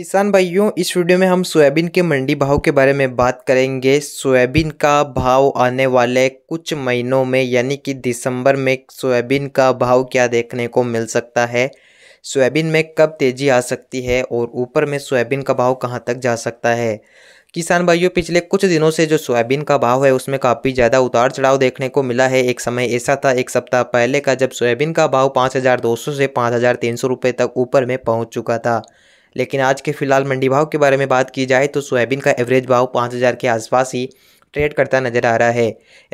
किसान भाइयों इस वीडियो में हम सोयाबीन के मंडी भाव के बारे में बात करेंगे सोयाबीन का भाव आने वाले कुछ महीनों में यानी कि दिसंबर में सोयाबीन का भाव क्या देखने को मिल सकता है सोयाबीन में कब तेज़ी आ सकती है और ऊपर में सोयाबीन का भाव कहाँ तक जा सकता है किसान भाइयों पिछले कुछ दिनों से जो सोयाबीन का भाव है उसमें काफ़ी ज़्यादा उतार चढ़ाव देखने को मिला है एक समय ऐसा था एक सप्ताह पहले का जब सोयाबीन का भाव पाँच से पाँच रुपए तक ऊपर में पहुँच चुका था लेकिन आज के फिलहाल मंडी भाव के बारे में बात की जाए तो सोयाबीन का एवरेज भाव पाँच हज़ार के आसपास ही ट्रेड करता नजर आ रहा है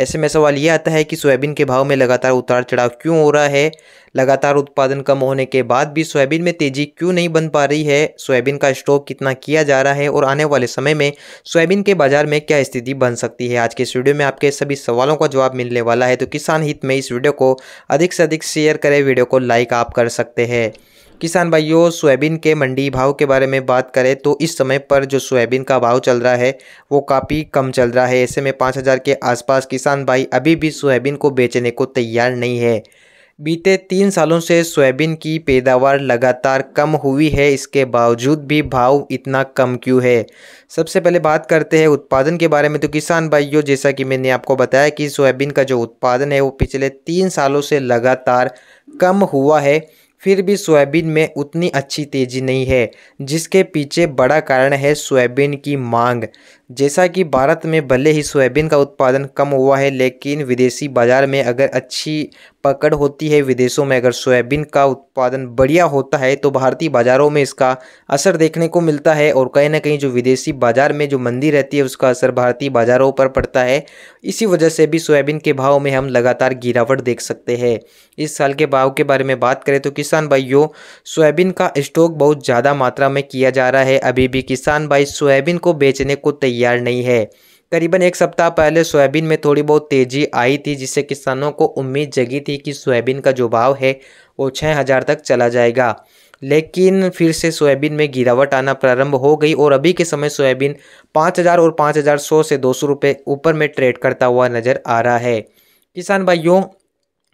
ऐसे में सवाल ये आता है कि सोयाबीन के भाव में लगातार उतार चढ़ाव क्यों हो रहा है लगातार उत्पादन कम होने के बाद भी सोयाबीन में तेज़ी क्यों नहीं बन पा रही है सोयाबीन का स्टॉक कितना किया जा रहा है और आने वाले समय में सोयाबीन के बाजार में क्या स्थिति बन सकती है आज के इस वीडियो में आपके सभी सवालों का जवाब मिलने वाला है तो किसान हित में इस वीडियो को अधिक से अधिक शेयर करें वीडियो को लाइक आप कर सकते हैं किसान भाइयों सोयाबीन के मंडी भाव के बारे में बात करें तो इस समय पर जो सोयाबीन का भाव चल रहा है वो काफ़ी कम चल रहा है ऐसे में पाँच हज़ार के आसपास किसान भाई अभी भी सोयाबीन को बेचने को तैयार नहीं है बीते तीन सालों से सोयाबीन की पैदावार लगातार कम हुई है इसके बावजूद भी भाव इतना कम क्यों है सबसे पहले बात करते हैं उत्पादन के बारे में तो किसान भाइयों जैसा कि मैंने आपको बताया कि सोयाबीन का जो उत्पादन है वो पिछले तीन सालों से लगातार कम हुआ है फिर भी सोयाबीन में उतनी अच्छी तेज़ी नहीं है जिसके पीछे बड़ा कारण है सोयाबीन की मांग जैसा कि भारत में भले ही सोयाबीन का उत्पादन कम हुआ है लेकिन विदेशी बाज़ार में अगर अच्छी पकड़ होती है विदेशों में अगर सोयाबीन का उत्पादन बढ़िया होता है तो भारतीय बाज़ारों में इसका असर देखने को मिलता है और कहीं ना कहीं जो विदेशी बाज़ार में जो मंदी रहती है उसका असर भारतीय बाज़ारों पर पड़ता है इसी वजह से भी सोयाबीन के भाव में हम लगातार गिरावट देख सकते हैं इस साल के भाव के बारे में बात करें तो किसान भाइयों सोयाबीन का स्टॉक बहुत ज़्यादा मात्रा में किया जा रहा है अभी भी किसान भाई सोयाबीन को बेचने को तैयार तैयार नहीं है करीबन एक सप्ताह पहले सोयाबीन में थोड़ी बहुत तेज़ी आई थी जिससे किसानों को उम्मीद जगी थी कि सोयाबीन का जो भाव है वो छः हज़ार तक चला जाएगा लेकिन फिर से सोयाबीन में गिरावट आना प्रारंभ हो गई और अभी के समय सोयाबीन हजार और हजार सौ से दो सौ रुपये ऊपर में ट्रेड करता हुआ नज़र आ रहा है किसान भाइयों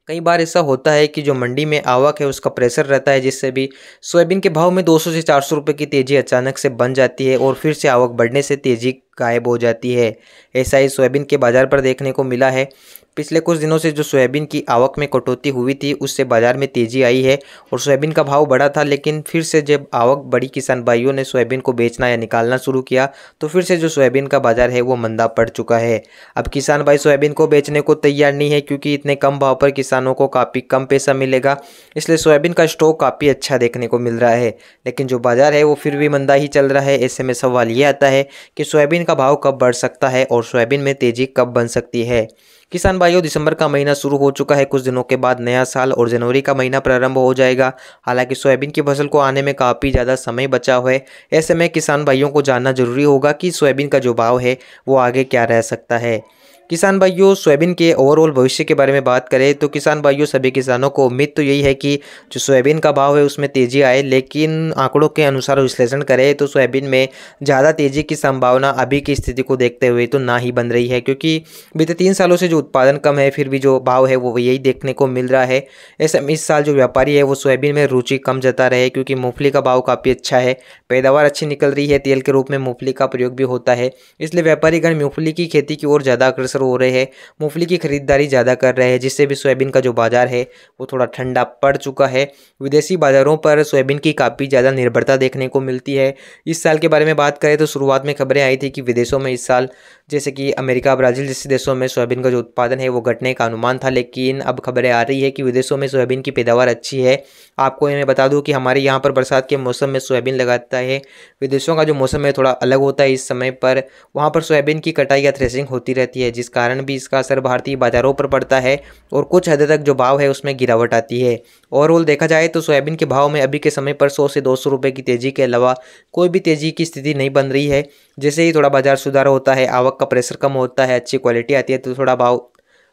कई बार ऐसा होता है कि जो मंडी में आवक है उसका प्रेशर रहता है जिससे भी सोयाबीन के भाव में 200 से 400 रुपए की तेज़ी अचानक से बन जाती है और फिर से आवक बढ़ने से तेज़ी गायब हो जाती है ऐसा ही सोयाबीन के बाज़ार पर देखने को मिला है पिछले कुछ दिनों से जो सोयाबीन की आवक में कटौती हुई थी उससे बाजार में तेज़ी आई है और सोयाबीन का भाव बढ़ा था लेकिन फिर से जब आवक बड़ी किसान भाइयों ने सोयाबीन को बेचना या निकालना शुरू किया तो फिर से जो सोयाबीन का बाज़ार है वो मंदा पड़ चुका है अब किसान भाई सोयाबीन को बेचने को तैयार नहीं है क्योंकि इतने कम भाव पर किसानों को काफ़ी कम पैसा मिलेगा इसलिए सोयाबीन का स्टॉक काफ़ी अच्छा देखने को मिल रहा है लेकिन जो बाज़ार है वो फिर भी मंदा ही चल रहा है ऐसे में सवाल ये आता है कि सोयाबीन का भाव कब बढ़ सकता है और सोयाबीन में तेज़ी कब बन सकती है किसान भाइयों दिसंबर का महीना शुरू हो चुका है कुछ दिनों के बाद नया साल और जनवरी का महीना प्रारंभ हो जाएगा हालांकि सोयाबीन की फसल को आने में काफ़ी ज़्यादा समय बचा हुआ है ऐसे में किसान भाइयों को जानना जरूरी होगा कि सोयाबीन का जो भाव है वो आगे क्या रह सकता है किसान भाइयों सोयाबीन के ओवरऑल भविष्य के बारे में बात करें तो किसान भाइयों सभी किसानों को उम्मीद तो यही है कि जो सोयाबीन का भाव है उसमें तेज़ी आए लेकिन आंकड़ों के अनुसार विश्लेषण करें तो सोयाबीन में ज़्यादा तेज़ी की संभावना अभी की स्थिति को देखते हुए तो ना ही बन रही है क्योंकि बीते तीन सालों से जो उत्पादन कम है फिर भी जो भाव है वो यही देखने को मिल रहा है ऐसे इस साल जो व्यापारी है वो सोयाबीन में रुचि कम जता रहे क्योंकि मूंगफली का भाव काफ़ी अच्छा है पैदावार अच्छी निकल रही है तेल के रूप में मूंगफली का प्रयोग भी होता है इसलिए व्यापारीगण मूंगफली की खेती की ओर ज़्यादा आकर्षण असर हो रहे हैं मूंगफली की खरीदारी ज़्यादा कर रहे हैं जिससे भी सोयाबीन का जो बाज़ार है वो थोड़ा ठंडा पड़ चुका है विदेशी बाज़ारों पर सोयाबीन की काफ़ी ज़्यादा निर्भरता देखने को मिलती है इस साल के बारे में बात करें तो शुरुआत में खबरें आई थी कि विदेशों में इस साल जैसे कि अमेरिका ब्राज़ील जैसे देशों में सोयाबीन का जो उत्पादन है वो घटने का अनुमान था लेकिन अब खबरें आ रही है कि विदेशों में सोयाबीन की पैदावार अच्छी है आपको मैं बता दूँ कि हमारे यहाँ पर बरसात के मौसम में सोयाबीन लगाता है विदेशों का जो मौसम है थोड़ा अलग होता है इस समय पर वहाँ पर सोयाबीन की कटाई या थ्रेसिंग होती रहती है जिस कारण भी इसका असर भारतीय बाज़ारों पर पड़ता है और कुछ हद तक जो भाव है उसमें गिरावट आती है ओवरऑल देखा जाए तो सोयाबीन के भाव में अभी के समय पर सौ से दो सौ रुपये की तेज़ी के अलावा कोई भी तेज़ी की स्थिति नहीं बन रही है जैसे ही थोड़ा बाजार सुधार होता है आवक का प्रेशर कम होता है अच्छी क्वालिटी आती है तो थोड़ा भाव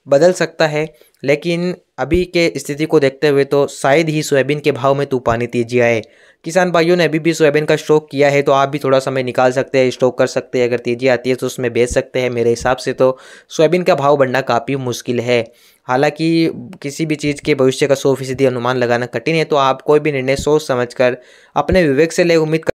बदल सकता है लेकिन अभी के स्थिति को देखते हुए तो शायद ही सोयाबीन के भाव में तूफानी तेजी आए किसान भाइयों ने अभी भी सोयाबीन का स्टॉक किया है तो आप भी थोड़ा समय निकाल सकते हैं स्टॉक कर सकते हैं अगर तेजी आती है तो उसमें बेच सकते हैं मेरे हिसाब से तो सोयाबीन का भाव बढ़ना काफ़ी मुश्किल है हालांकि किसी भी चीज़ के भविष्य का सौ फीसदी अनुमान लगाना कठिन है तो आप कोई भी निर्णय सोच समझ कर अपने विवेक से ले उम्मीद